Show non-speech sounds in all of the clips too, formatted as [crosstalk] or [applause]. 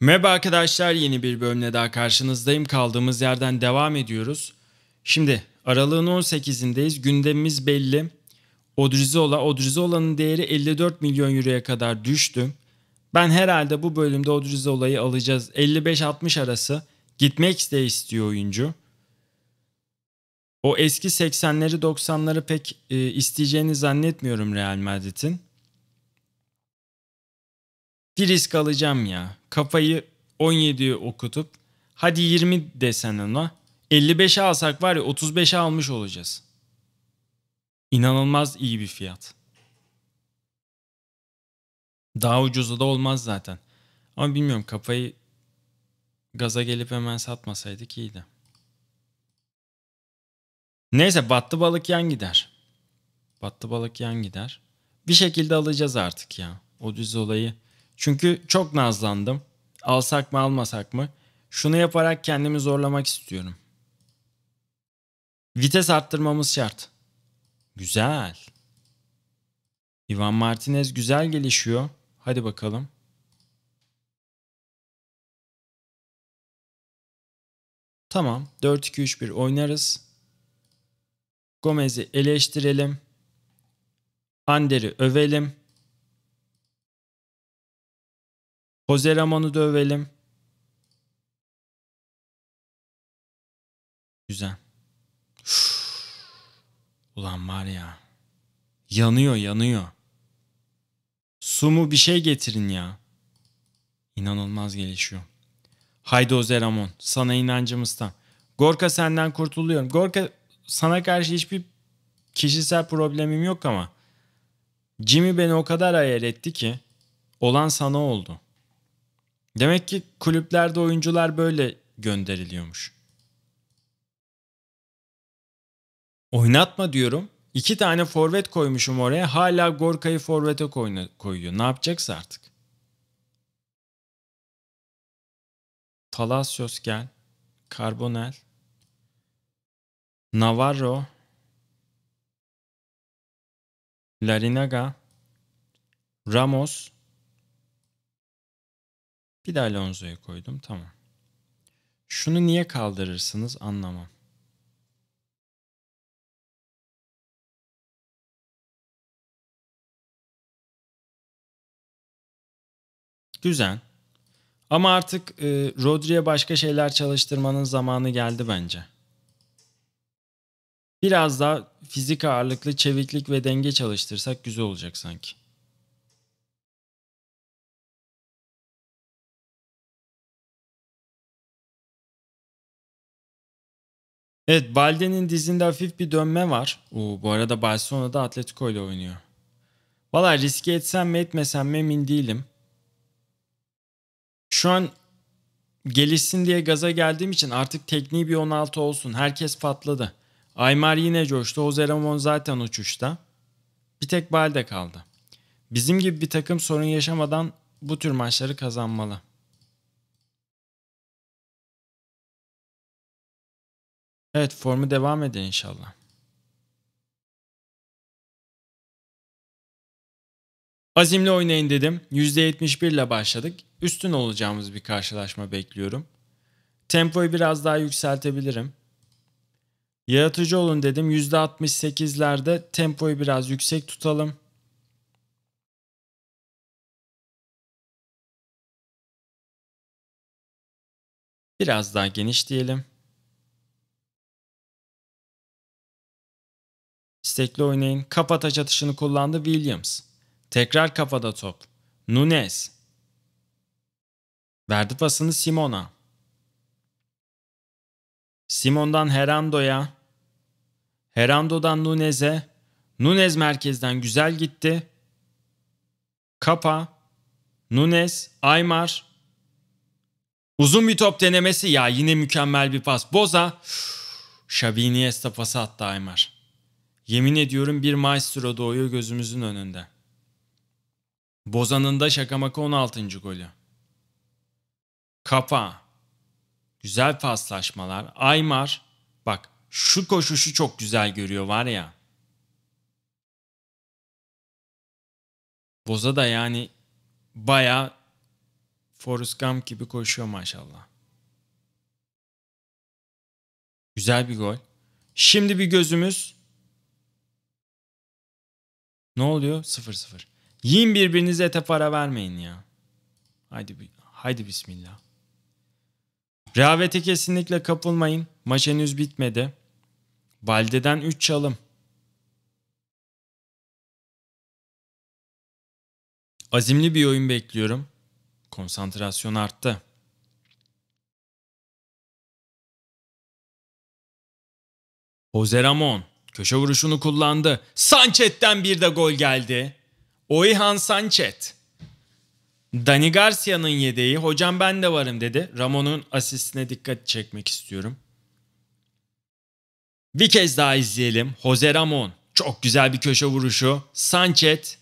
Merhaba arkadaşlar yeni bir bölümle daha karşınızdayım. Kaldığımız yerden devam ediyoruz. Şimdi aralığın 18'indeyiz. Gündemimiz belli. Odrizola. Odrizola'nın değeri 54 milyon euroya kadar düştü. Ben herhalde bu bölümde Odrizola'yı alacağız. 55-60 arası gitmek de istiyor oyuncu. O eski 80'leri 90'ları pek e, isteyeceğini zannetmiyorum Real Madrid'in bir risk alacağım ya. Kafayı 17'yi okutup hadi 20 desen ona 55'e alsak var ya 35'e almış olacağız. İnanılmaz iyi bir fiyat. Daha ucuzu da olmaz zaten. Ama bilmiyorum kafayı gaza gelip hemen satmasaydık iyiydi. Neyse battı balık yan gider. Battı balık yan gider. Bir şekilde alacağız artık ya. O düz olayı çünkü çok nazlandım. Alsak mı almasak mı? Şunu yaparak kendimi zorlamak istiyorum. Vites arttırmamız şart. Güzel. Ivan Martinez güzel gelişiyor. Hadi bakalım. Tamam 4-2-3-1 oynarız. Gomez'i eleştirelim. Ander'i övelim. Jose Ramon'u dövelim. Güzel. Uf. [sighs] Ulan var ya. Yanıyor yanıyor. Su mu bir şey getirin ya. İnanılmaz gelişiyor. Haydi Jose Ramon. Sana inancımızdan. Gorka senden kurtuluyorum. Gorka sana karşı hiçbir kişisel problemim yok ama Jimmy beni o kadar ayar etti ki olan sana oldu. Demek ki kulüplerde oyuncular böyle gönderiliyormuş. Oynatma diyorum. İki tane forvet koymuşum oraya. Hala Gorka'yı forvete koyuyor. Ne yapacaksa artık. Palacios gel. Carbonel. Navarro. Larinaga. Ramos. Bir de Alonso'yu koydum. Tamam. Şunu niye kaldırırsınız anlamam. Güzel. Ama artık e, Rodri'ye başka şeyler çalıştırmanın zamanı geldi bence. Biraz daha fizik ağırlıklı çeviklik ve denge çalıştırsak güzel olacak sanki. Evet Balde'nin dizinde hafif bir dönme var. Oo, bu arada Barcelona'da Atletico ile oynuyor. Valla riske etsem mi etmesem mi emin değilim. Şu an gelişsin diye gaza geldiğim için artık tekniği bir 16 olsun. Herkes patladı. Aymar yine coştu. Jose Ramon zaten uçuşta. Bir tek Balde kaldı. Bizim gibi bir takım sorun yaşamadan bu tür maçları kazanmalı. Evet formu devam edin inşallah. Azimli oynayın dedim. %71 ile başladık. Üstün olacağımız bir karşılaşma bekliyorum. Tempoyu biraz daha yükseltebilirim. Yaratıcı olun dedim. %68'lerde tempoyu biraz yüksek tutalım. Biraz daha geniş diyelim. İstekli oynayın. Kapataç atışını kullandı Williams. Tekrar kafada top. Nunes. Verdi pasını Simon'a. Simon'dan Herando'ya. Herando'dan Nunez'e. Nunez merkezden güzel gitti. Kapa. Nunez. Aymar. Uzun bir top denemesi ya yine mükemmel bir pas. Boza. Şabi Iniesta attı Aymar. Yemin ediyorum bir maestro doğuyor gözümüzün önünde. Bozan'ın da şakamaka 16. golü. Kafa. Güzel paslaşmalar. Aymar. Bak şu koşuşu çok güzel görüyor var ya. Boza da yani baya Forrest Gump gibi koşuyor maşallah. Güzel bir gol. Şimdi bir gözümüz ne oluyor? 0-0. Yiyin birbirinize ete para vermeyin ya. Haydi, haydi bismillah. Rehavete kesinlikle kapılmayın. Maç henüz bitmedi. Valde'den 3 çalım. Azimli bir oyun bekliyorum. Konsantrasyon arttı. Jose Ramon. Köşe vuruşunu kullandı. Sanchet'ten bir de gol geldi. Oyhan Sanchet. Dani Garcia'nın yedeği hocam ben de varım dedi. Ramon'un asistine dikkat çekmek istiyorum. Bir kez daha izleyelim. Jose Ramon. Çok güzel bir köşe vuruşu. Sanchez.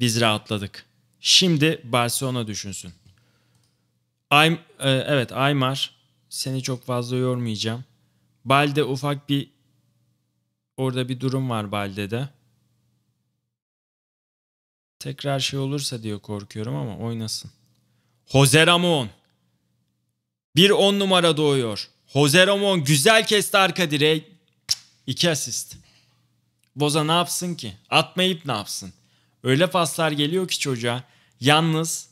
Biz rahatladık. Şimdi Barcelona düşünsün. Ay, e, evet Aymar. Seni çok fazla yormayacağım. Balde ufak bir Orada bir durum var Balde'de. Tekrar şey olursa diye korkuyorum ama oynasın. Jose Ramon. Bir on numara doğuyor. Jose Ramon güzel kesti arka direği. İki asist. Boza ne yapsın ki? Atmayıp ne yapsın? Öyle paslar geliyor ki çocuğa. Yalnız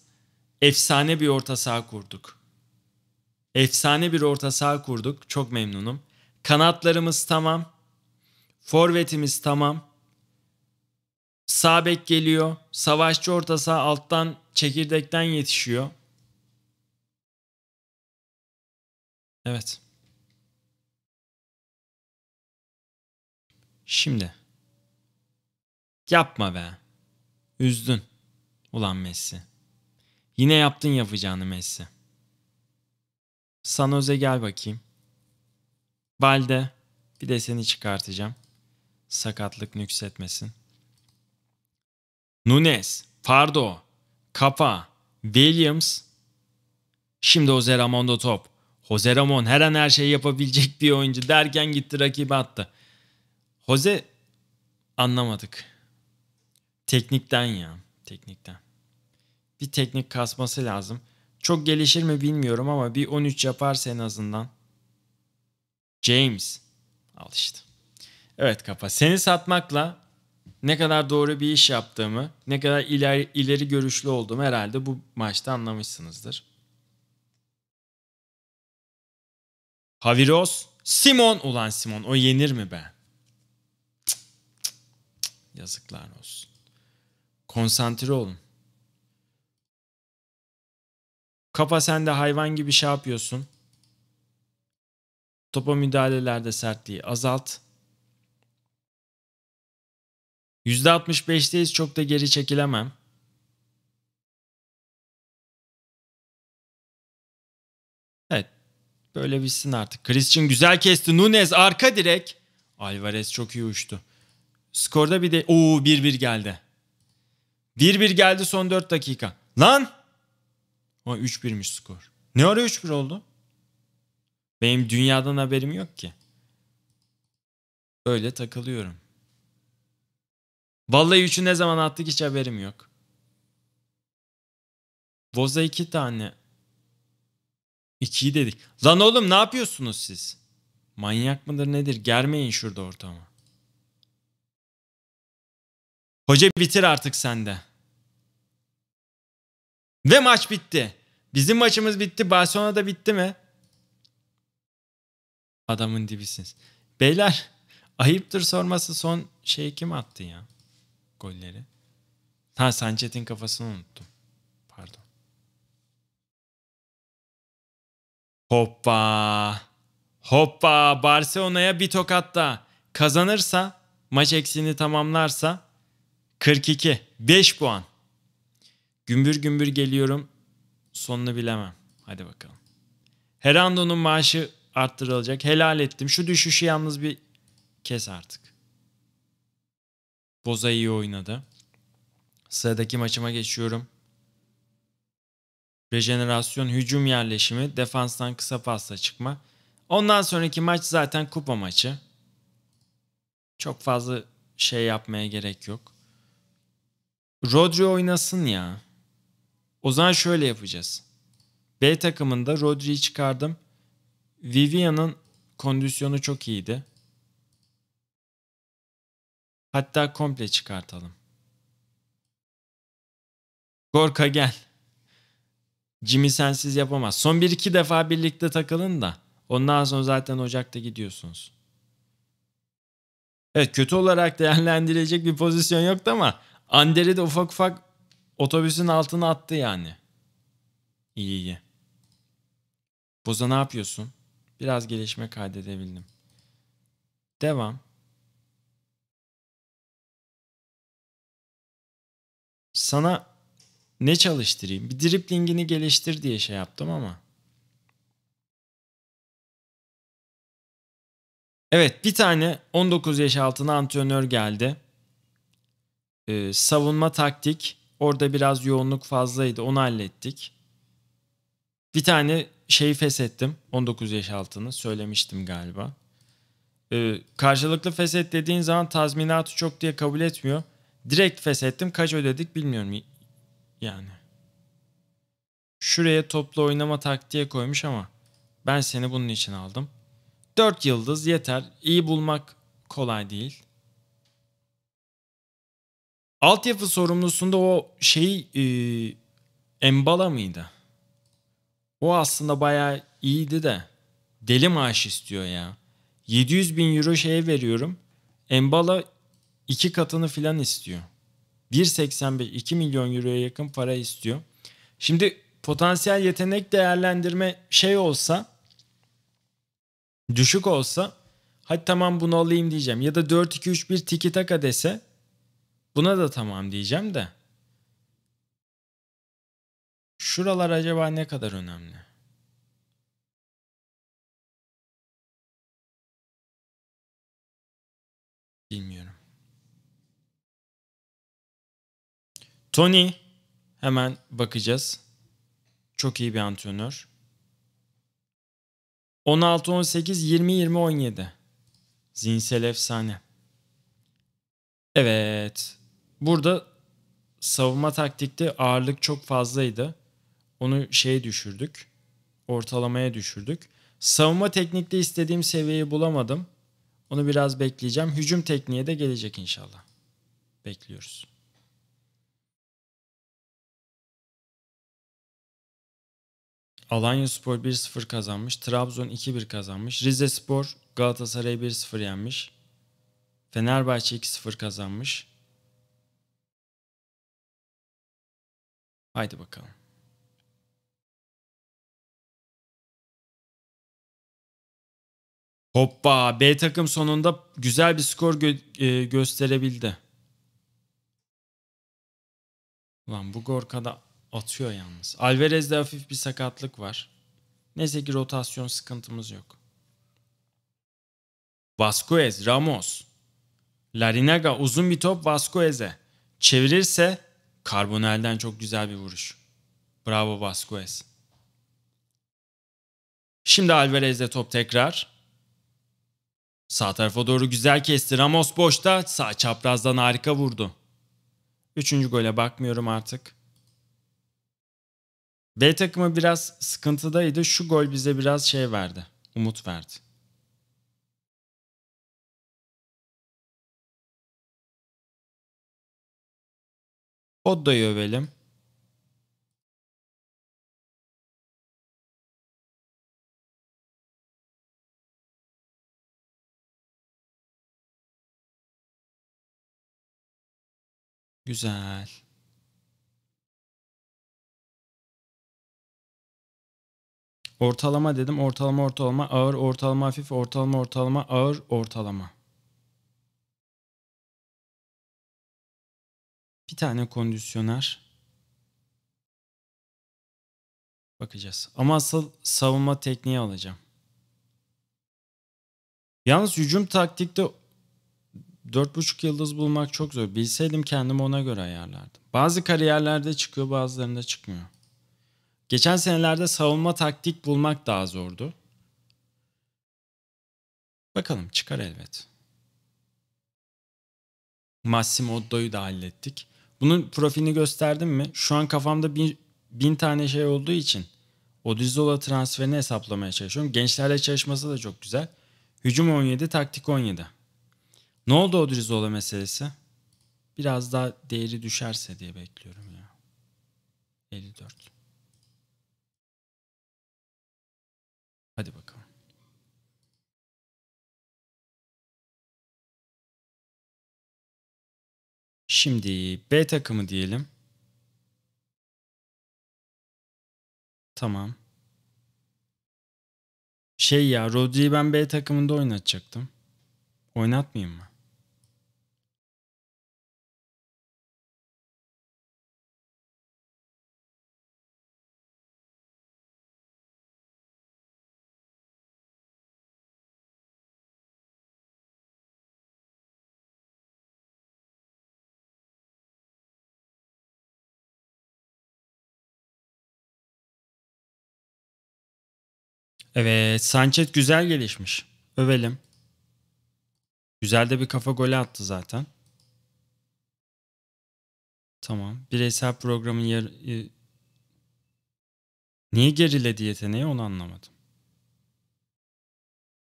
efsane bir orta saha kurduk. Efsane bir orta saha kurduk. Çok memnunum. Kanatlarımız tamam. Forvetimiz tamam. sabek geliyor. Savaşçı orta saha alttan çekirdekten yetişiyor. Evet. Şimdi. Yapma be. Üzdün. Ulan Messi. Yine yaptın yapacağını Messi. Sanoze gel bakayım. Balde. Bir de seni çıkartacağım sakatlık nüksetmesin. Nunes, Pardo, Kapa, Williams. Şimdi Jose Ramon'da top. Jose Ramon her an her şeyi yapabilecek bir oyuncu derken gitti rakibi attı. Jose anlamadık. Teknikten ya. Teknikten. Bir teknik kasması lazım. Çok gelişir mi bilmiyorum ama bir 13 yaparsa en azından. James. Al işte. Evet kafa. Seni satmakla ne kadar doğru bir iş yaptığımı, ne kadar ileri, ileri görüşlü olduğumu herhalde bu maçta anlamışsınızdır. Haviros, Simon ulan Simon o yenir mi be? Yazıklar olsun. Konsantre olun. Kafa sen de hayvan gibi şey yapıyorsun. Topa müdahalelerde sertliği azalt. %65'teyiz çok da geri çekilemem. Evet. Böyle bitsin artık. Christian güzel kesti. Nunez arka direk. Alvarez çok iyi uçtu. Skorda bir de... Oo 1-1 geldi. 1-1 geldi son 4 dakika. Lan! o 3-1'miş skor. Ne ara 3-1 oldu? Benim dünyadan haberim yok ki. Böyle takılıyorum. Vallahi üçü ne zaman attık hiç haberim yok. Voza iki tane. İkiyi dedik. Lan oğlum ne yapıyorsunuz siz? Manyak mıdır nedir? Germeyin şurada ortama. Hoca bitir artık sende. Ve maç bitti. Bizim maçımız bitti. Barcelona da bitti mi? Adamın dibisiniz. Beyler ayıptır sorması son şey kim attı ya? golleri. Ha Sanchez'in kafasını unuttum. Pardon. Hoppa. Hoppa Barcelona'ya bir tokat daha. Kazanırsa maç eksini tamamlarsa 42. 5 puan. Gümbür gümbür geliyorum. Sonunu bilemem. Hadi bakalım. Herando'nun maaşı arttırılacak. Helal ettim. Şu düşüşü yalnız bir kes artık. Boza iyi oynadı. Sıradaki maçıma geçiyorum. Rejenerasyon, hücum yerleşimi, defanstan kısa pasta çıkma. Ondan sonraki maç zaten kupa maçı. Çok fazla şey yapmaya gerek yok. Rodri oynasın ya. O zaman şöyle yapacağız. B takımında Rodri'yi çıkardım. Vivian'ın kondisyonu çok iyiydi. Hatta komple çıkartalım. Gorka gel. Jimmy sensiz yapamaz. Son bir iki defa birlikte takılın da. Ondan sonra zaten Ocak'ta gidiyorsunuz. Evet kötü olarak değerlendirilecek bir pozisyon yoktu ama Ander'i de ufak ufak otobüsün altına attı yani. İyi iyi. Boza ne yapıyorsun? Biraz gelişme kaydedebildim. Devam. sana ne çalıştırayım? Bir driplingini geliştir diye şey yaptım ama. Evet bir tane 19 yaş altına antrenör geldi. Ee, savunma taktik. Orada biraz yoğunluk fazlaydı. Onu hallettik. Bir tane şeyi feshettim. 19 yaş altını söylemiştim galiba. Ee, karşılıklı feshet dediğin zaman tazminatı çok diye kabul etmiyor. Direkt feshettim. Kaç ödedik bilmiyorum yani. Şuraya toplu oynama taktiği koymuş ama ben seni bunun için aldım. 4 yıldız yeter. İyi bulmak kolay değil. Altyapı sorumlusunda o şey e, Embala mıydı? O aslında bayağı iyiydi de. Deli maaş istiyor ya. 700 bin euro şeye veriyorum. Embala iki katını filan istiyor. 1.85 2 milyon euroya yakın para istiyor. Şimdi potansiyel yetenek değerlendirme şey olsa düşük olsa hadi tamam bunu alayım diyeceğim. Ya da 4-2-3-1 tiki taka dese buna da tamam diyeceğim de. Şuralar acaba ne kadar önemli? Bilmiyorum. Tony hemen bakacağız. Çok iyi bir antrenör. 16 18 20 20 17. Zihinsel efsane. Evet. Burada savunma taktikte ağırlık çok fazlaydı. Onu şeye düşürdük. Ortalamaya düşürdük. Savunma teknikte istediğim seviyeyi bulamadım. Onu biraz bekleyeceğim. Hücum tekniğe de gelecek inşallah. Bekliyoruz. Alanya Spor 1-0 kazanmış. Trabzon 2-1 kazanmış. Rize Spor Galatasaray 1-0 yenmiş. Fenerbahçe 2-0 kazanmış. Haydi bakalım. Hoppa B takım sonunda güzel bir skor gö- e, gösterebildi. Lan bu Gorka'da Atıyor yalnız. Alvarez'de hafif bir sakatlık var. Neyse ki rotasyon sıkıntımız yok. Vasquez, Ramos. Larinaga uzun bir top Vasquez'e. Çevirirse Carbonel'den çok güzel bir vuruş. Bravo Vasquez. Şimdi Alvarez'de top tekrar. Sağ tarafa doğru güzel kesti. Ramos boşta. Sağ çaprazdan harika vurdu. Üçüncü gole bakmıyorum artık. B takımı biraz sıkıntıdaydı. Şu gol bize biraz şey verdi. Umut verdi. Odda'yı övelim. Güzel. Ortalama dedim. Ortalama ortalama ağır ortalama hafif ortalama ortalama ağır ortalama. Bir tane kondisyoner. Bakacağız. Ama asıl savunma tekniği alacağım. Yalnız hücum taktikte 4,5 yıldız bulmak çok zor. Bilseydim kendimi ona göre ayarlardım. Bazı kariyerlerde çıkıyor bazılarında çıkmıyor. Geçen senelerde savunma taktik bulmak daha zordu. Bakalım çıkar elbet. Massimo Oddo'yu da hallettik. Bunun profilini gösterdim mi? Şu an kafamda bin, bin tane şey olduğu için Odrizola transferini hesaplamaya çalışıyorum. Gençlerle çalışması da çok güzel. Hücum 17, taktik 17. Ne oldu Odrizola meselesi? Biraz daha değeri düşerse diye bekliyorum ya. 54. Hadi bakalım. Şimdi B takımı diyelim. Tamam. Şey ya Rodri'yi ben B takımında oynatacaktım. Oynatmayayım mı? Evet Sanchez güzel gelişmiş. Övelim. Güzel de bir kafa golü attı zaten. Tamam. Bireysel programın yer... E, niye geriledi yeteneği onu anlamadım.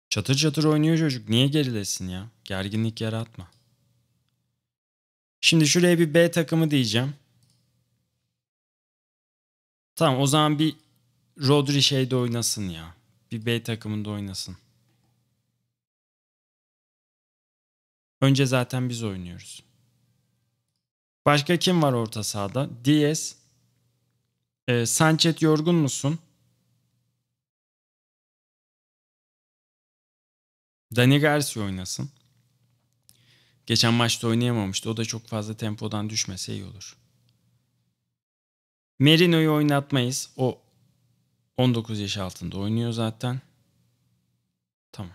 Çatır çatır oynuyor çocuk. Niye gerilesin ya? Gerginlik yaratma. Şimdi şuraya bir B takımı diyeceğim. Tamam o zaman bir Rodri şeyde oynasın ya bir B takımında oynasın. Önce zaten biz oynuyoruz. Başka kim var orta sahada? Diaz. E, Sanchez yorgun musun? Dani Garcia oynasın. Geçen maçta oynayamamıştı. O da çok fazla tempodan düşmese iyi olur. Merino'yu oynatmayız. O 19 yaş altında oynuyor zaten. Tamam.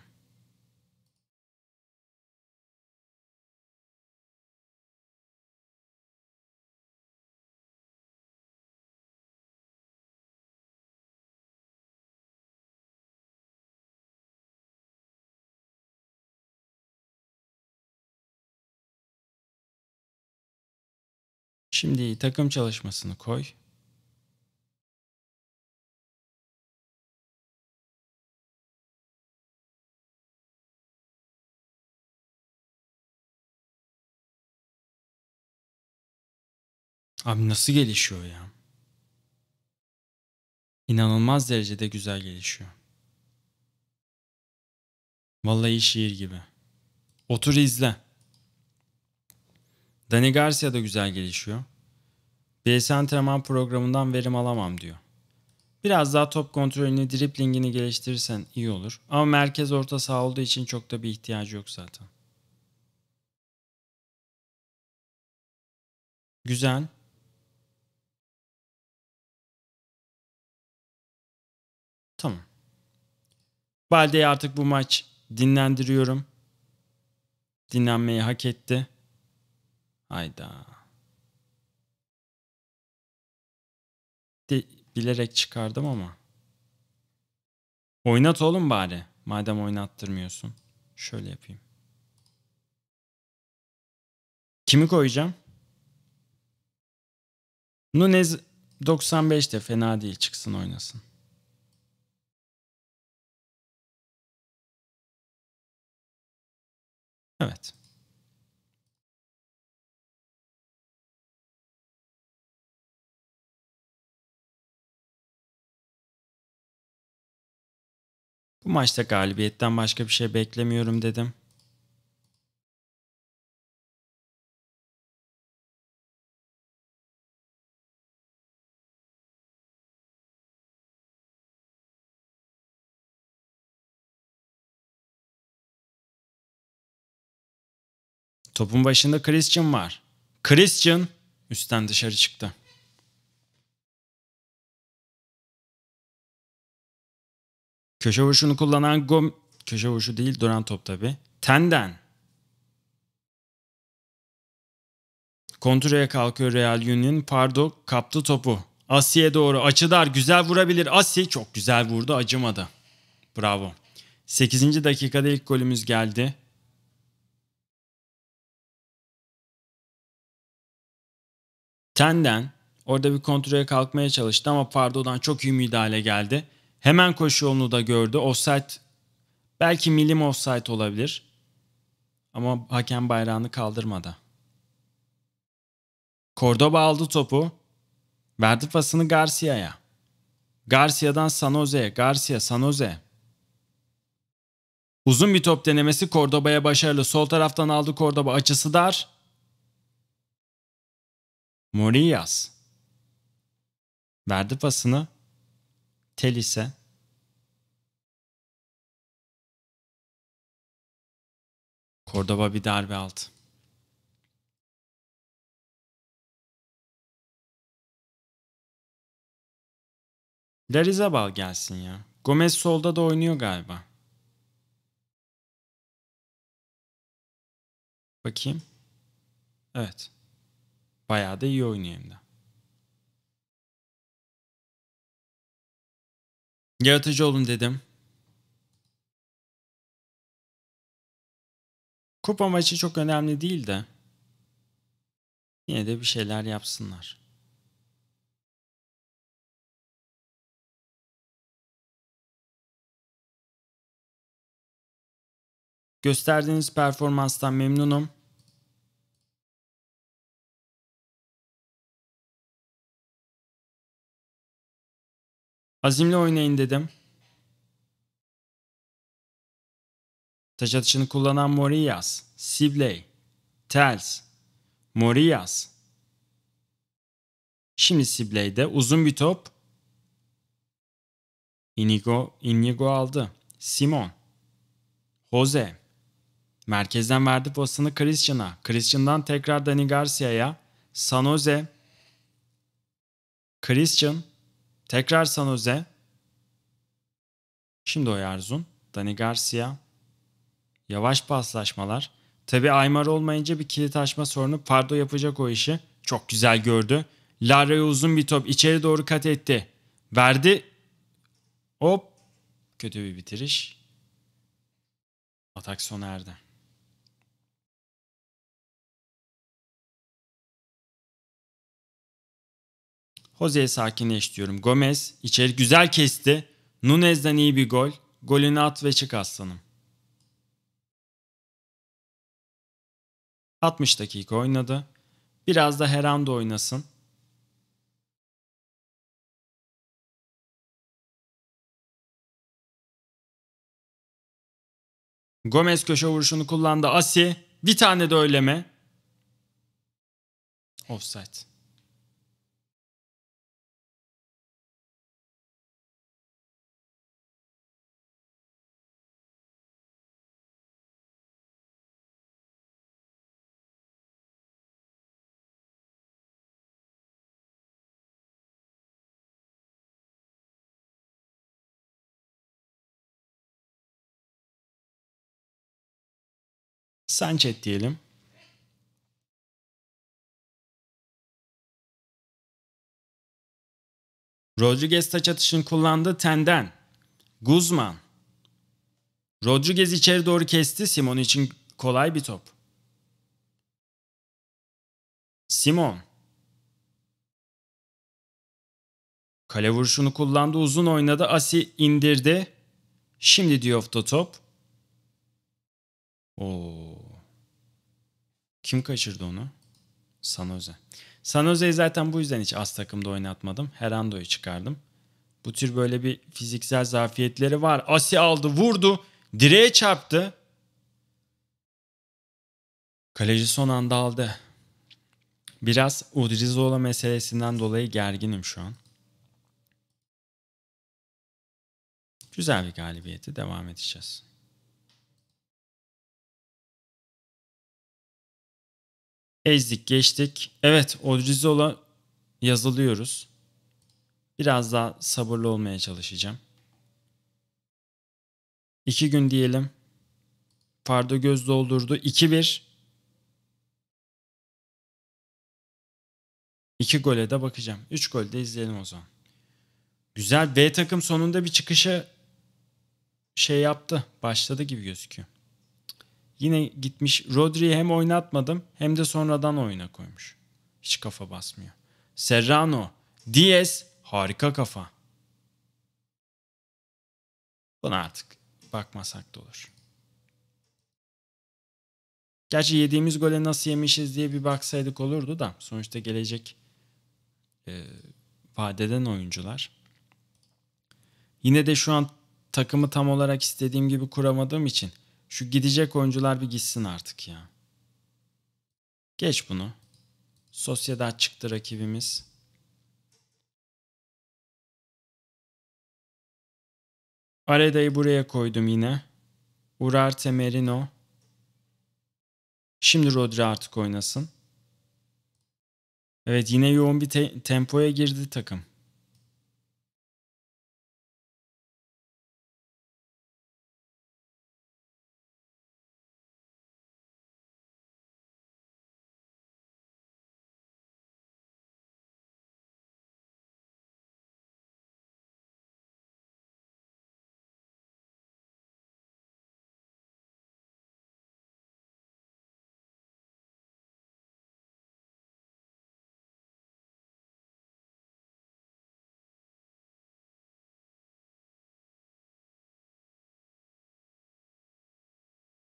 Şimdi takım çalışmasını koy. Abi nasıl gelişiyor ya? İnanılmaz derecede güzel gelişiyor. Vallahi şiir gibi. Otur izle. Dani Garcia da güzel gelişiyor. B.S. antrenman programından verim alamam diyor. Biraz daha top kontrolünü, driplingini geliştirirsen iyi olur. Ama merkez orta saha olduğu için çok da bir ihtiyacı yok zaten. Güzel. Balde'yi artık bu maç dinlendiriyorum. Dinlenmeyi hak etti. Hayda. De, bilerek çıkardım ama. Oynat oğlum bari. Madem oynattırmıyorsun. Şöyle yapayım. Kimi koyacağım? Nunez 95 de fena değil çıksın oynasın. Evet. Bu maçta galibiyetten başka bir şey beklemiyorum dedim. Topun başında Christian var. Christian üstten dışarı çıktı. Köşe vuruşunu kullanan Gom... Köşe vuruşu değil duran top tabi. Tenden. Kontraya kalkıyor Real Union. Pardo kaptı topu. Asiye doğru. Açıdar güzel vurabilir. Asi çok güzel vurdu acımadı. Bravo. 8. dakikada ilk golümüz geldi. Tenden orada bir kontrole kalkmaya çalıştı ama Fardo'dan çok iyi müdahale geldi. Hemen koşu yolunu da gördü. Offside belki milim offside olabilir. Ama hakem bayrağını kaldırmadı. Cordoba aldı topu. Verdi pasını Garcia'ya. Garcia'dan Sanoze'ye. Garcia, Jose. Uzun bir top denemesi Cordoba'ya başarılı. Sol taraftan aldı Cordoba. Açısı dar. Morias. Verdi pasını. Telis'e. Cordoba bir darbe aldı. Larizabal gelsin ya. Gomez solda da oynuyor galiba. Bakayım. Evet. Bayağı da iyi oynuyor hem de. Yaratıcı olun dedim. Kupa maçı çok önemli değil de yine de bir şeyler yapsınlar. Gösterdiğiniz performanstan memnunum. Azimle oynayın dedim. Taş atışını kullanan Morias, Sibley, Tels, Morias. Şimdi Sibley'de uzun bir top. Inigo, Inigo aldı. Simon, Jose. Merkezden verdi pasını Christian'a. Christian'dan tekrar Dani Garcia'ya. San Jose. Christian Tekrar San Jose. Şimdi Oyarzun. Dani Garcia. Yavaş paslaşmalar. Tabi Aymar olmayınca bir kilit açma sorunu. Pardo yapacak o işi. Çok güzel gördü. Larra'ya uzun bir top. içeri doğru kat etti. Verdi. Hop. Kötü bir bitiriş. Atak sona erdi. Jose'ye sakinleştiriyorum. Gomez içeri güzel kesti. Nunez'den iyi bir gol. Golünü at ve çık aslanım. 60 dakika oynadı. Biraz da Herando oynasın. Gomez köşe vuruşunu kullandı. Asi bir tane de öyleme. Offside. Sen Sanchez diyelim. Rodriguez taç atışını kullandı. Tenden. Guzman. Rodriguez içeri doğru kesti. Simon için kolay bir top. Simon. Kale vuruşunu kullandı. Uzun oynadı. Asi indirdi. Şimdi Diop'ta top. Oo. Kim kaçırdı onu? Sanoze. Sanoze'yi zaten bu yüzden hiç az takımda oynatmadım. Herando'yu çıkardım. Bu tür böyle bir fiziksel zafiyetleri var. Asi aldı, vurdu, direğe çarptı. Kaleci son anda aldı. Biraz Udrizola meselesinden dolayı gerginim şu an. Güzel bir galibiyeti devam edeceğiz. Ezdik geçtik. Evet Odrizola yazılıyoruz. Biraz daha sabırlı olmaya çalışacağım. İki gün diyelim. Fardo göz doldurdu. 2-1. İki gole de bakacağım. Üç gol de izleyelim o zaman. Güzel. V takım sonunda bir çıkışa şey yaptı. Başladı gibi gözüküyor. Yine gitmiş Rodri'yi hem oynatmadım hem de sonradan oyuna koymuş. Hiç kafa basmıyor. Serrano, Diaz harika kafa. Buna artık bakmasak da olur. Gerçi yediğimiz gole nasıl yemişiz diye bir baksaydık olurdu da sonuçta gelecek e, vadeden oyuncular. Yine de şu an takımı tam olarak istediğim gibi kuramadığım için şu gidecek oyuncular bir gitsin artık ya. Geç bunu. Sosyedad çıktı rakibimiz. Areda'yı buraya koydum yine. Urarte Merino. Şimdi Rodri artık oynasın. Evet yine yoğun bir te tempoya girdi takım.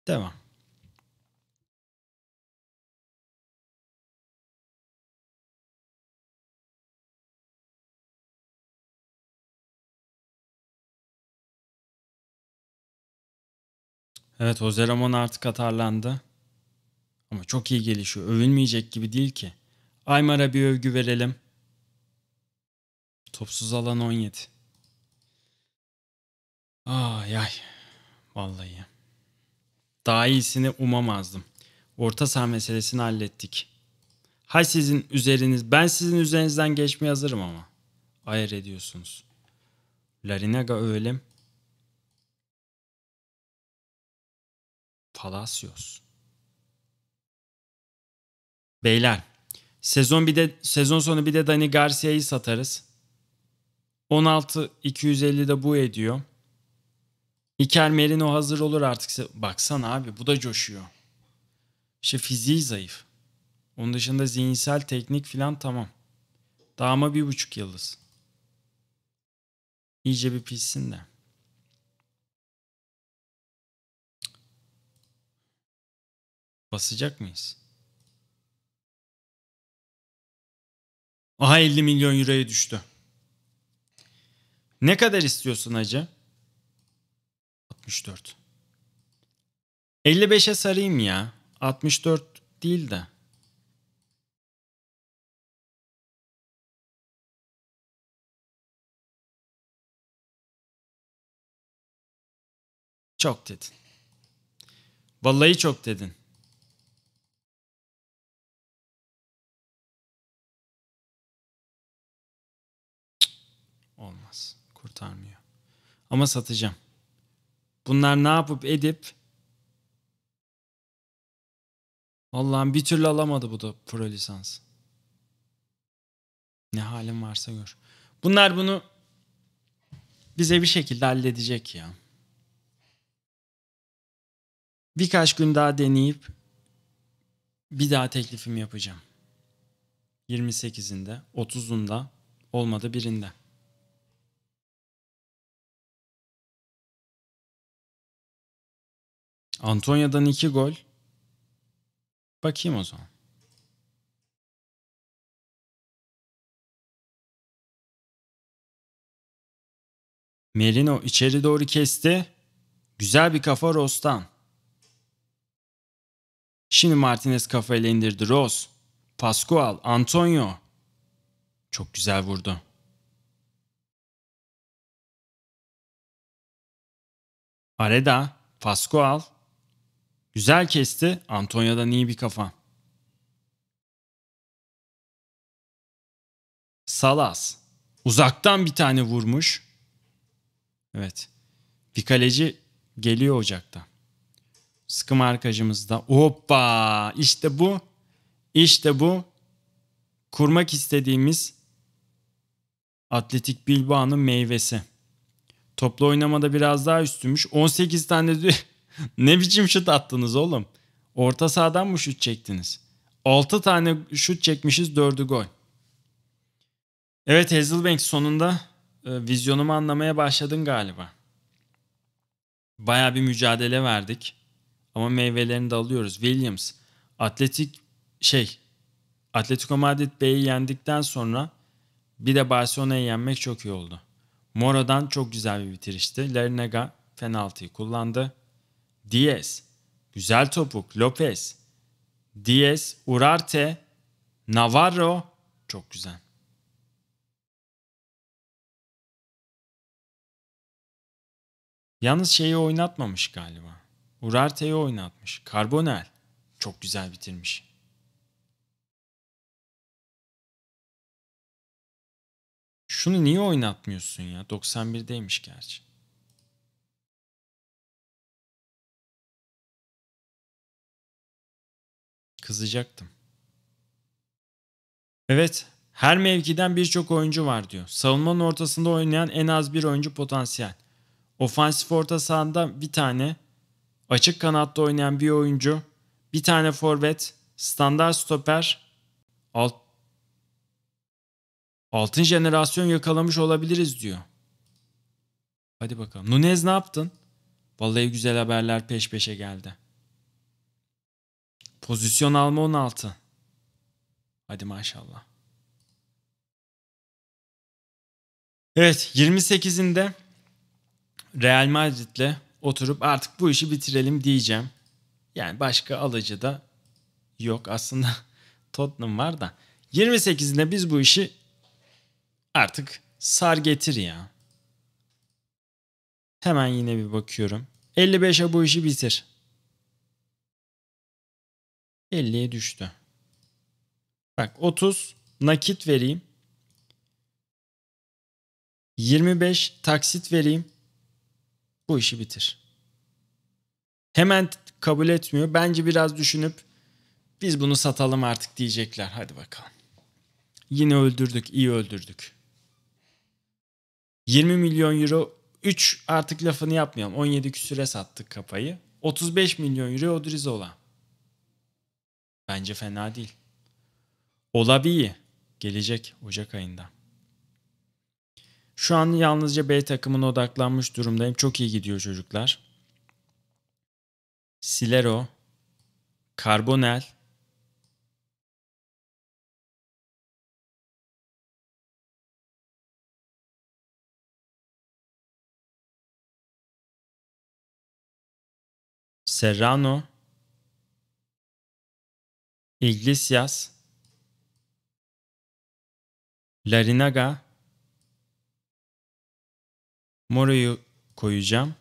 Devam. Evet Jose Ramon artık atarlandı. Ama çok iyi gelişiyor. Övülmeyecek gibi değil ki. Aymar'a bir övgü verelim. Topsuz alan 17. Ay ay. Vallahi. Daha iyisini umamazdım. Orta saha meselesini hallettik. Hay sizin üzeriniz, ben sizin üzerinizden geçmeye hazırım ama. Ayar ediyorsunuz. Larinaga öyle mi? Palacios. Beyler, sezon bir de sezon sonu bir de Dani Garcia'yı satarız. 16 250 de bu ediyor. Iker Merino hazır olur artık. Baksana abi bu da coşuyor. İşte fiziği zayıf. Onun dışında zihinsel teknik filan tamam. Dağıma bir buçuk yıldız. İyice bir pissin de. Basacak mıyız? Aha 50 milyon euroya düştü. Ne kadar istiyorsun hacı? 64. 55'e sarayım ya. 64 değil de. Çok dedin. Vallahi çok dedin. Olmaz. Kurtarmıyor. Ama satacağım. Bunlar ne yapıp edip Allah'ım bir türlü alamadı bu da pro lisans. Ne halim varsa gör. Bunlar bunu bize bir şekilde halledecek ya. Birkaç gün daha deneyip bir daha teklifimi yapacağım. 28'inde, 30'unda, olmadı birinde. Antonya'dan iki gol. Bakayım o zaman. Merino içeri doğru kesti. Güzel bir kafa Ros'tan. Şimdi Martinez kafayla indirdi. Ros, Pascual, Antonio. Çok güzel vurdu. Areda, Pascual, Güzel kesti. Antonio'dan iyi bir kafa. Salas. Uzaktan bir tane vurmuş. Evet. Bir kaleci geliyor Ocak'ta. Sıkı markajımızda. Hoppa! İşte bu. İşte bu. Kurmak istediğimiz Atletik Bilbao'nun meyvesi. Toplu oynamada biraz daha üstünmüş. 18 tane [laughs] [laughs] ne biçim şut attınız oğlum? Orta sahadan mı şut çektiniz? 6 tane şut çekmişiz 4'ü gol. Evet Hazelbank sonunda e, vizyonumu anlamaya başladın galiba. Baya bir mücadele verdik. Ama meyvelerini de alıyoruz. Williams, Atletik şey, Atletico Madrid B'yi yendikten sonra bir de Barcelona'yı yenmek çok iyi oldu. Mora'dan çok güzel bir bitirişti. Larinaga penaltıyı kullandı. Diaz, Güzel Topuk, Lopez, Diaz, Urarte, Navarro çok güzel. Yalnız şeyi oynatmamış galiba. Urarte'yi oynatmış. Karbonel çok güzel bitirmiş. Şunu niye oynatmıyorsun ya? 91'deymiş gerçi. kızacaktım. Evet, her mevkiden birçok oyuncu var diyor. Savunmanın ortasında oynayan en az bir oyuncu potansiyel. Ofansif orta sahanda bir tane, açık kanatta oynayan bir oyuncu, bir tane forvet, standart stoper, alt, altın jenerasyon yakalamış olabiliriz diyor. Hadi bakalım. Nunez ne yaptın? Vallahi güzel haberler peş peşe geldi. Pozisyon alma 16. Hadi maşallah. Evet 28'inde Real Madrid'le oturup artık bu işi bitirelim diyeceğim. Yani başka alıcı da yok aslında [laughs] Tottenham var da. 28'inde biz bu işi artık sar getir ya. Hemen yine bir bakıyorum. 55'e bu işi bitir. 50'ye düştü. Bak 30 nakit vereyim. 25 taksit vereyim. Bu işi bitir. Hemen kabul etmiyor. Bence biraz düşünüp biz bunu satalım artık diyecekler. Hadi bakalım. Yine öldürdük, iyi öldürdük. 20 milyon euro 3 artık lafını yapmayalım. 17 küsüre sattık kafayı. 35 milyon euro Odrizola. Bence fena değil. Olavi gelecek Ocak ayında. Şu an yalnızca B takımına odaklanmış durumdayım. Çok iyi gidiyor çocuklar. Silero, Karbonel, Serrano, Iglesias, Larinaga, Moro'yu koyacağım.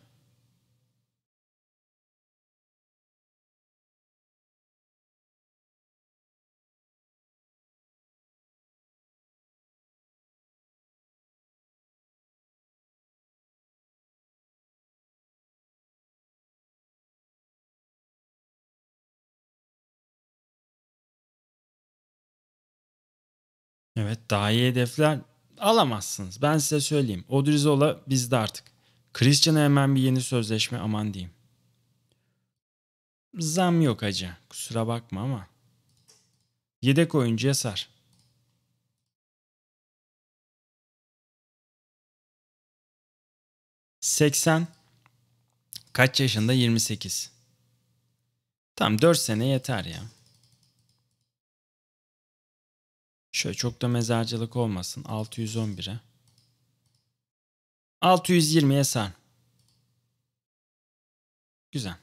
daha iyi hedefler alamazsınız. Ben size söyleyeyim. Odrizola bizde artık. Christian'a hemen bir yeni sözleşme aman diyeyim. Zam yok acı. Kusura bakma ama. Yedek oyuncu sar. Seksen. Kaç yaşında? 28. Tam 4 sene yeter ya. Şöyle çok da mezarcılık olmasın. 611'e. 620'ye sar. Güzel.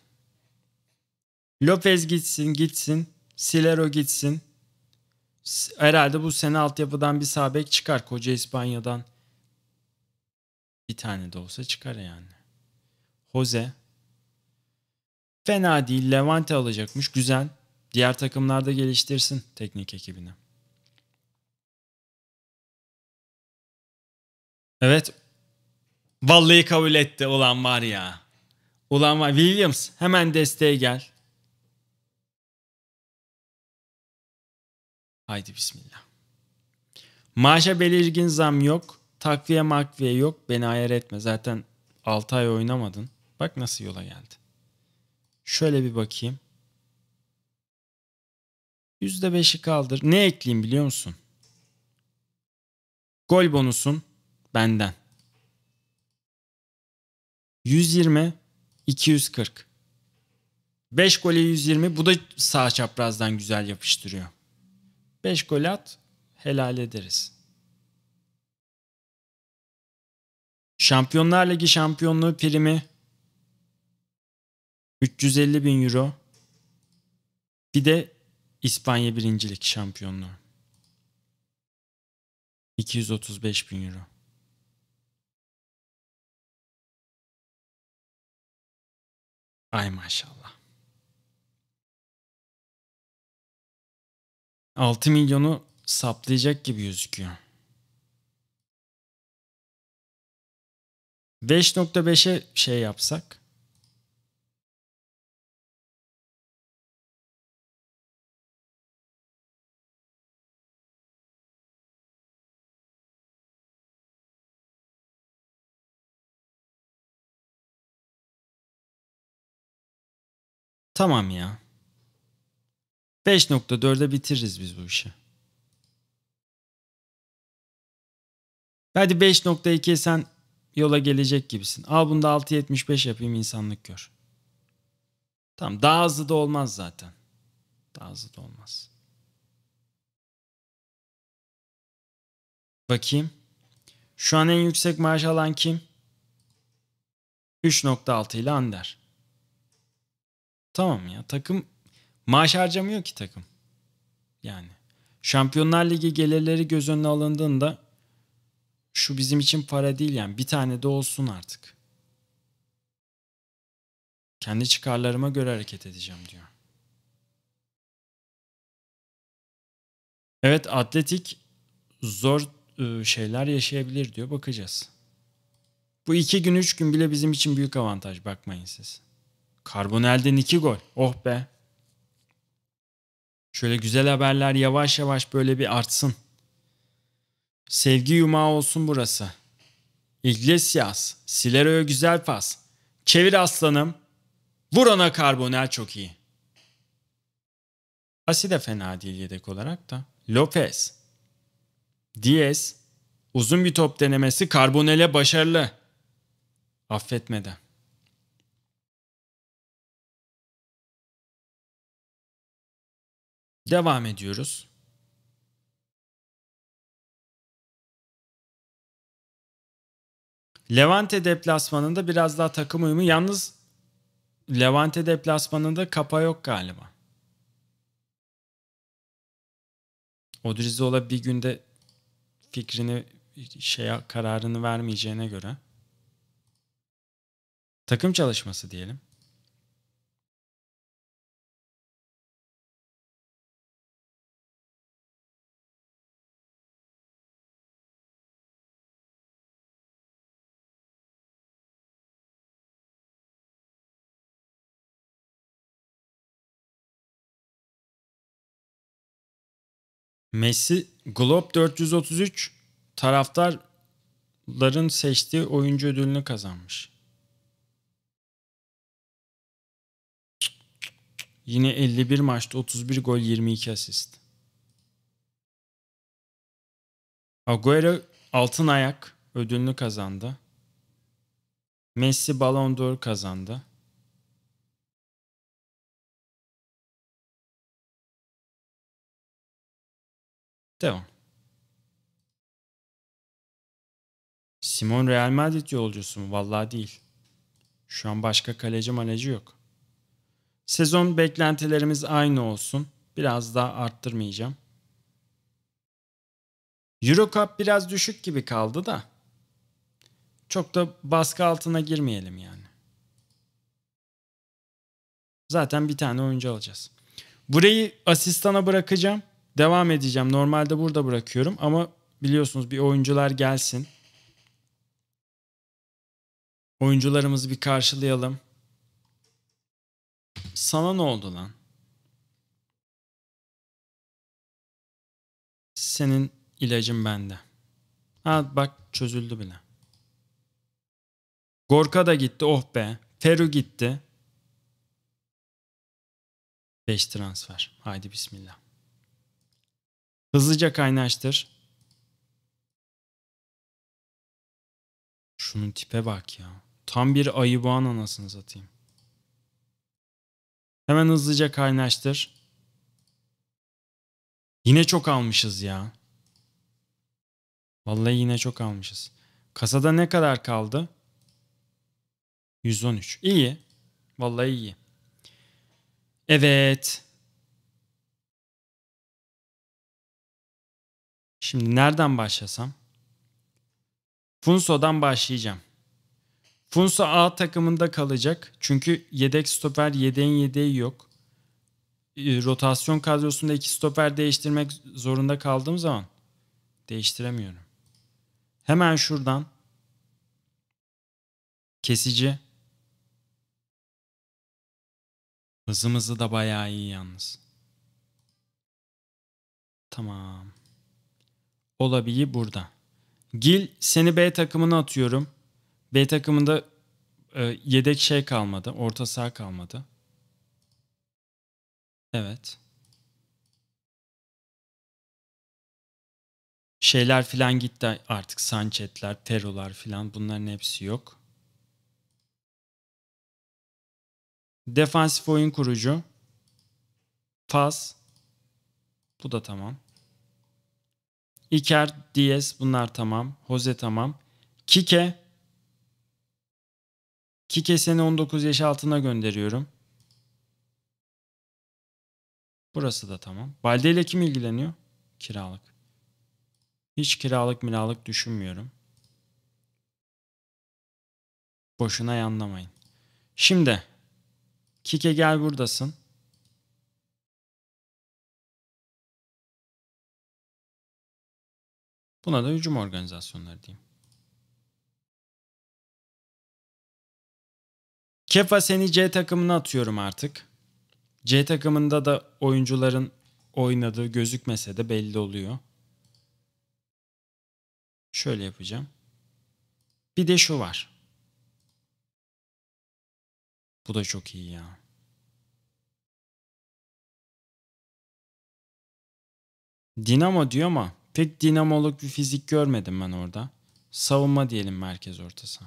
Lopez gitsin gitsin. Silero gitsin. Herhalde bu sene altyapıdan bir sabek çıkar. Koca İspanya'dan bir tane de olsa çıkar yani. Jose. Fena değil. Levante alacakmış. Güzel. Diğer takımlarda geliştirsin teknik ekibini. Evet. Vallahi kabul etti ulan var ya. Ulan var. Williams hemen desteğe gel. Haydi bismillah. Maaşa belirgin zam yok. Takviye makviye yok. Beni ayar etme. Zaten 6 ay oynamadın. Bak nasıl yola geldi. Şöyle bir bakayım. %5'i kaldır. Ne ekleyeyim biliyor musun? Gol bonusun benden. 120 240. 5 gole 120 bu da sağ çaprazdan güzel yapıştırıyor. 5 gol at helal ederiz. Şampiyonlar Ligi şampiyonluğu primi 350 bin euro. Bir de İspanya birincilik şampiyonluğu. 235 bin euro. Ay maşallah. 6 milyonu saplayacak gibi gözüküyor. 5.5'e şey yapsak. Tamam ya. 5.4'e bitiririz biz bu işi. Hadi 5.2'ye sen yola gelecek gibisin. Al bunda 6.75 yapayım insanlık gör. Tamam daha hızlı da olmaz zaten. Daha hızlı da olmaz. Bakayım. Şu an en yüksek maaş alan kim? 3.6 ile Ander. Tamam ya takım maaş harcamıyor ki takım. Yani Şampiyonlar Ligi gelirleri göz önüne alındığında şu bizim için para değil yani bir tane de olsun artık. Kendi çıkarlarıma göre hareket edeceğim diyor. Evet atletik zor e, şeyler yaşayabilir diyor. Bakacağız. Bu iki gün üç gün bile bizim için büyük avantaj bakmayın siz. Carbonel'den iki gol. Oh be. Şöyle güzel haberler yavaş yavaş böyle bir artsın. Sevgi yumağı olsun burası. Iglesias. Silero'ya güzel pas. Çevir aslanım. Vur ona Karbonel çok iyi. Asi de fena değil yedek olarak da. Lopez. Diaz. Uzun bir top denemesi Carbonele başarılı. Affetmeden. Devam ediyoruz. Levante deplasmanında biraz daha takım uyumu. Yalnız Levante deplasmanında kapa yok galiba. Odrizola bir günde fikrini şey kararını vermeyeceğine göre takım çalışması diyelim. Messi Globe 433 taraftarların seçtiği oyuncu ödülünü kazanmış. Yine 51 maçta 31 gol 22 asist. Agüero altın ayak ödülünü kazandı. Messi Ballon d'Or kazandı. Devam. Simon Real Madrid yolcusu mu? Vallahi değil. Şu an başka kaleci maleci yok. Sezon beklentilerimiz aynı olsun. Biraz daha arttırmayacağım. Euro Cup biraz düşük gibi kaldı da. Çok da baskı altına girmeyelim yani. Zaten bir tane oyuncu alacağız. Burayı asistana bırakacağım devam edeceğim. Normalde burada bırakıyorum ama biliyorsunuz bir oyuncular gelsin. Oyuncularımızı bir karşılayalım. Sana ne oldu lan? Senin ilacın bende. Ha bak çözüldü bile. Gorka da gitti oh be. Feru gitti. 5 transfer. Haydi bismillah. Hızlıca kaynaştır. Şunun tipe bak ya. Tam bir ayıbağın anasını satayım. Hemen hızlıca kaynaştır. Yine çok almışız ya. Vallahi yine çok almışız. Kasada ne kadar kaldı? 113. İyi. Vallahi iyi. Evet. Şimdi nereden başlasam? Funso'dan başlayacağım. Funso A takımında kalacak. Çünkü yedek stoper yedeğin yedeği yok. Ee, rotasyon kadrosunda iki stoper değiştirmek zorunda kaldığım zaman değiştiremiyorum. Hemen şuradan kesici hızımızı da bayağı iyi yalnız. Tamam olabiyi burada. Gil seni B takımına atıyorum. B takımında e, yedek şey kalmadı. Orta saha kalmadı. Evet. Şeyler filan gitti artık. sançetler, Terolar filan bunların hepsi yok. Defansif oyun kurucu. Faz. Bu da tamam. Iker, Diaz bunlar tamam. Jose tamam. Kike. Kike seni 19 yaş altına gönderiyorum. Burası da tamam. Balde ile kim ilgileniyor? Kiralık. Hiç kiralık miralık düşünmüyorum. Boşuna yanlamayın. Şimdi Kike gel buradasın. Buna da hücum organizasyonları diyeyim. Kefa seni C takımına atıyorum artık. C takımında da oyuncuların oynadığı gözükmese de belli oluyor. Şöyle yapacağım. Bir de şu var. Bu da çok iyi ya. Dinamo diyor ama Pek dinamoluk bir fizik görmedim ben orada. Savunma diyelim merkez ortası.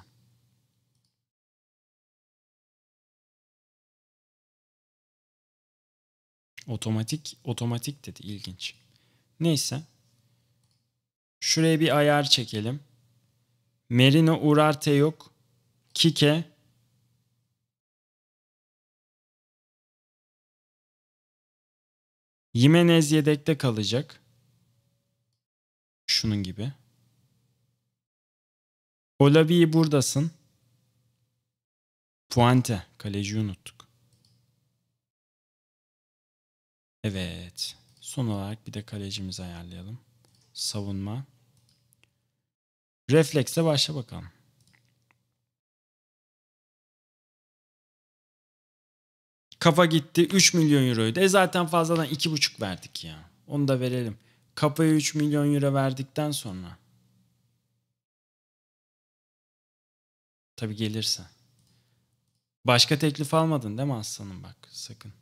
Otomatik, otomatik dedi ilginç. Neyse. Şuraya bir ayar çekelim. Merino Urarte yok. Kike. Jimenez yedekte kalacak. Şunun gibi. Olavi buradasın. Puante. Kaleci unuttuk. Evet. Son olarak bir de kalecimizi ayarlayalım. Savunma. Refleksle başla bakalım. Kafa gitti 3 milyon euroydu. E zaten fazladan 2,5 verdik ya. Onu da verelim. Kafaya 3 milyon euro verdikten sonra. tabi gelirse. Başka teklif almadın değil mi aslanım bak sakın.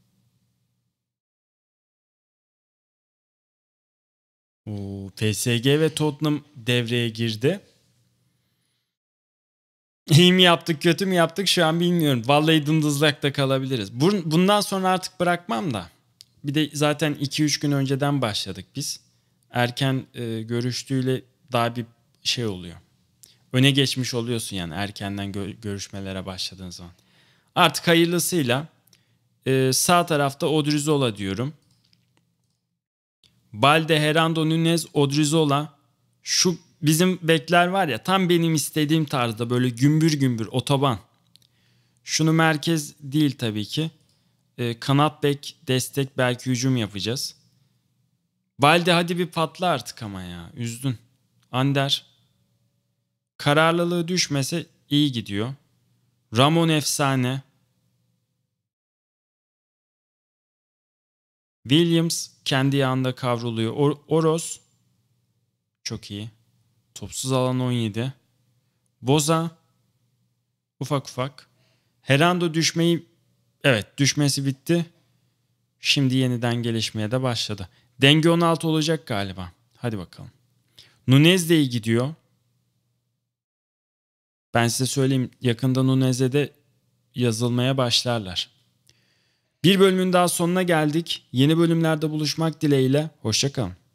Oo, PSG ve Tottenham devreye girdi. İyi mi yaptık kötü mü yaptık şu an bilmiyorum. Vallahi dımdızlakta kalabiliriz. Bundan sonra artık bırakmam da. Bir de zaten 2-3 gün önceden başladık biz erken e, görüştüğüyle daha bir şey oluyor. Öne geçmiş oluyorsun yani erkenden gö- görüşmelere başladığın zaman. Artık hayırlısıyla e, sağ tarafta Odrizola diyorum. Balde, Herando, Nunez, Odrizola. Şu bizim bekler var ya tam benim istediğim tarzda böyle gümbür gümbür otoban. Şunu merkez değil tabii ki. E, kanat bek, destek belki hücum yapacağız. Valde hadi bir patla artık ama ya. Üzdün. Ander. Kararlılığı düşmese iyi gidiyor. Ramon efsane. Williams kendi yağında kavruluyor. Or Oros çok iyi. Topsuz alan 17. Boza ufak ufak. Herando düşmeyi evet düşmesi bitti. Şimdi yeniden gelişmeye de başladı. Denge 16 olacak galiba. Hadi bakalım. Nunez de iyi gidiyor. Ben size söyleyeyim yakında Nunez'e de yazılmaya başlarlar. Bir bölümün daha sonuna geldik. Yeni bölümlerde buluşmak dileğiyle. Hoşçakalın.